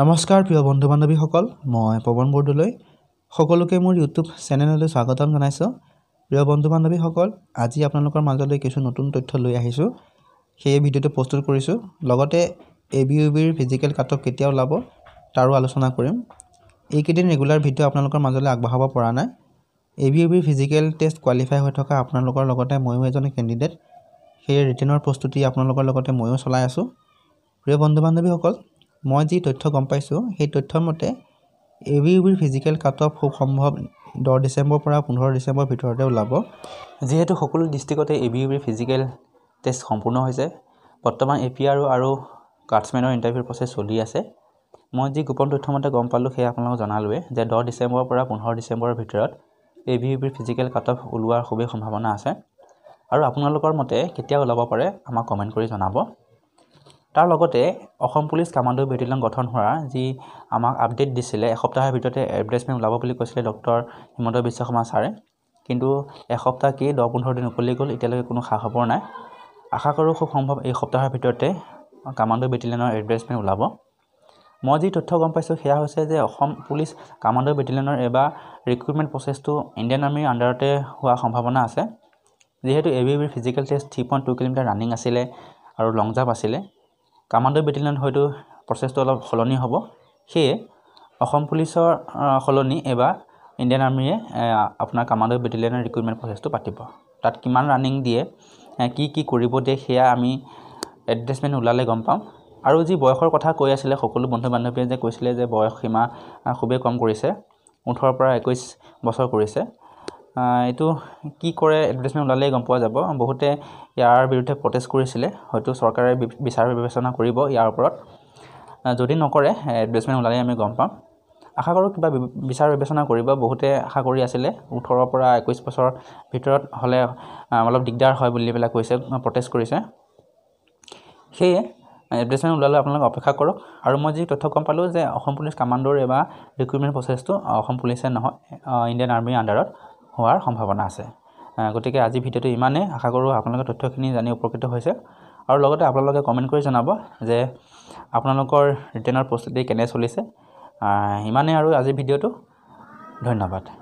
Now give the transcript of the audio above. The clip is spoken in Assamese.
নমস্কাৰ প্ৰিয় বন্ধু বান্ধৱীসকল মই পৱন বৰদলৈ সকলোকে মোৰ ইউটিউব চেনেললৈ স্বাগতম জনাইছোঁ প্ৰিয় বন্ধু বান্ধৱীসকল আজি আপোনালোকৰ মাজলৈ কিছু নতুন তথ্য লৈ আহিছোঁ সেয়ে ভিডিঅ'টো প্ৰস্তুত কৰিছোঁ লগতে এ বি ইউ বিৰ ফিজিকেল কাটক কেতিয়া ওলাব তাৰো আলোচনা কৰিম এইকেইদিন ৰেগুলাৰ ভিডিঅ' আপোনালোকৰ মাজলৈ আগবঢ়াব পৰা নাই এ বি ইউ বিৰ ফিজিকেল টেষ্ট কোৱালিফাই হৈ থকা আপোনালোকৰ লগতে ময়ো এজন কেণ্ডিডেট সেই ৰিটাৰ্ণৰ প্ৰস্তুতি আপোনালোকৰ লগতে ময়ো চলাই আছোঁ প্ৰিয় বন্ধু বান্ধৱীসকল মই যি তথ্য গম পাইছোঁ সেই তথ্যৰ মতে এ ভি ইউ বিৰ ফিজিকেল কাট অফ খুব সম্ভৱ দহ ডিচেম্বৰৰ পৰা পোন্ধৰ ডিচেম্বৰৰ ভিতৰতে ওলাব যিহেতু সকলো ডিষ্ট্ৰিকতে এ ভি ইউ বিৰ ফিজিকেল টেষ্ট সম্পূৰ্ণ হৈছে বৰ্তমান এ পি আৰ আৰু কাটছমেনৰ ইণ্টাৰভিউ প্ৰচেছ চলি আছে মই যি গোপন তথ্যমতে গম পালোঁ সেয়া আপোনালোকক জনালোৱে যে দহ ডিচেম্বৰৰ পৰা পোন্ধৰ ডিচেম্বৰৰ ভিতৰত এ ভি ইউ বিৰ ফিজিকেল কাট অফ ওলোৱাৰ খুবেই সম্ভাৱনা আছে আৰু আপোনালোকৰ মতে কেতিয়া ওলাব পাৰে আমাক কমেণ্ট কৰি জনাব তাৰ লগতে অসম পুলিচ কামাণ্ডো বেটেলিয়ন গঠন হোৱা যি আমাক আপডেট দিছিলে এসপ্তাহৰ ভিতৰতে এডভাৰ্টাইজমেণ্ট ওলাব বুলি কৈছিলে ডক্টৰ হিমন্ত বিশ্ব শৰ্মা ছাৰে কিন্তু এসপ্তাহ কি দহ পোন্ধৰ দিন উকলি গ'ল এতিয়ালৈকে কোনো খা খবৰ নাই আশা কৰোঁ খুব সম্ভৱ এই সপ্তাহৰ ভিতৰতে কামাণ্ডো বেটেলিয়নৰ এডভাৰ্টাইজমেণ্ট ওলাব মই যি তথ্য গম পাইছোঁ সেয়া হৈছে যে অসম পুলিচ কামাণ্ডো বেটেলিয়নৰ এবাৰ ৰিক্ৰুইটমেণ্ট প্ৰচেছটো ইণ্ডিয়ান আৰ্মিৰ আণ্ডাৰতে হোৱা সম্ভাৱনা আছে যিহেতু এ বি বিৰ physical test three point two kilometre running আছিলে আৰু লং জাম্প আছিলে কামাণ্ডো বেটেলিয়ন হয়তো প্ৰচেছটো অলপ সলনি হ'ব সেয়ে অসম পুলিচৰ সলনি এইবাৰ ইণ্ডিয়ান আৰ্মীয়ে আপোনাৰ কামাণ্ডো বেটেলিয়নৰ ৰিক্ৰুইটমেণ্ট প্ৰচেছটো পাতিব তাত কিমান ৰাণিং দিয়ে কি কি কৰিব দিয়ে সেয়া আমি এডজাষ্টমেণ্ট ওলালে গম পাম আৰু যি বয়সৰ কথা কৈ আছিলে সকলো বন্ধু বান্ধৱীয়ে যে কৈছিলে যে বয়স সীমা খুবেই কম কৰিছে ওঠৰৰ পৰা একৈছ বছৰ কৰিছে এইটো কি কৰে এডভাৰটাইজমেণ্ট ওলালেই গম পোৱা যাব বহুতে ইয়াৰ বিৰুদ্ধে প্ৰটেষ্ট কৰিছিলে হয়তো চৰকাৰে বিচাৰ বিবেচনা কৰিব ইয়াৰ ওপৰত যদি নকৰে এডভাৰ্টাইজমেণ্ট ওলালেই আমি গম পাম আশা কৰোঁ কিবা বিচাৰ বিবেচনা কৰিব বহুতে আশা কৰি আছিলে ওঠৰৰ পৰা একৈছ বছৰ ভিতৰত হ'লে অলপ দিগদাৰ হয় বুলি পেলাই কৈছে প্ৰটেষ্ট কৰিছে সেয়ে এডভাৰ্টাইজমেণ্ট ওলালে আপোনালোকে অপেক্ষা কৰক আৰু মই যি তথ্য গম পালোঁ যে অসম পুলিচ কামাণ্ডৰ এইবাৰ ৰিক্ৰুইটমেণ্ট প্ৰচেছটো অসম পুলিচে নহয় ইণ্ডিয়ান আৰ্মীৰ আণ্ডাৰত হোৱাৰ সম্ভাৱনা আছে গতিকে আজি ভিডিঅ'টো ইমানেই আশা কৰোঁ আপোনালোকে তথ্যখিনি জানি উপকৃত হৈছে আৰু লগতে আপোনালোকে কমেণ্ট কৰি জনাব যে আপোনালোকৰ ৰিটাৰ্ণৰ প্ৰস্তুতি কেনে চলিছে ইমানেই আৰু আজিৰ ভিডিঅ'টো ধন্যবাদ